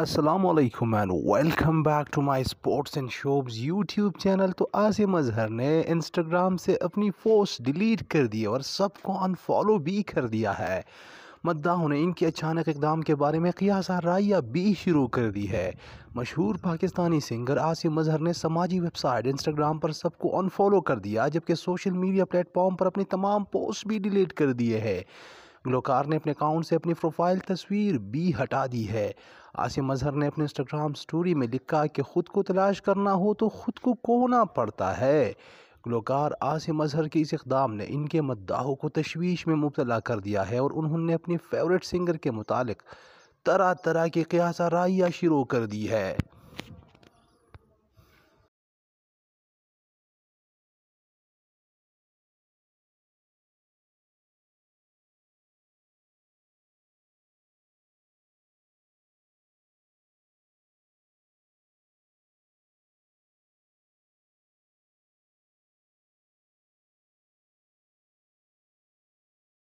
Aslam and welcome back to my sports and शोब्स YouTube channel तो आसिम अजहर ने इंस्टाग्राम से अपनी पोस्ट डिलीट कर दी और सबको अनफॉलो भी कर दिया है मद्दाहों ने इनके अचानक इकदाम के बारे में क्यासा राइया भी शुरू कर दी है मशहूर पाकिस्तानी सिंगर आसिम मजहर ने समाजी वेबसाइट इंस्टाग्राम पर सबको अनफॉलो कर दिया जबकि सोशल मीडिया प्लेटफॉर्म पर अपनी तमाम पोस्ट भी डिलीट कर दिए हैं गलोकार ने अपने अकाउंट से अपनी प्रोफाइल तस्वीर भी हटा दी है आसिम मजहर ने अपने इंस्टाग्राम स्टोरी में लिखा कि ख़ुद को तलाश करना हो तो ख़ुद को कोना पड़ता है गलोकार आसिम अजहर के इस इकदाम ने इनके मद्दाहों को तशवीश में मुबतला कर दिया है और उन्होंने अपनी फेवरेट सिंगर के मुतालिक तरह तरह की क्या सराइया शुरू कर दी है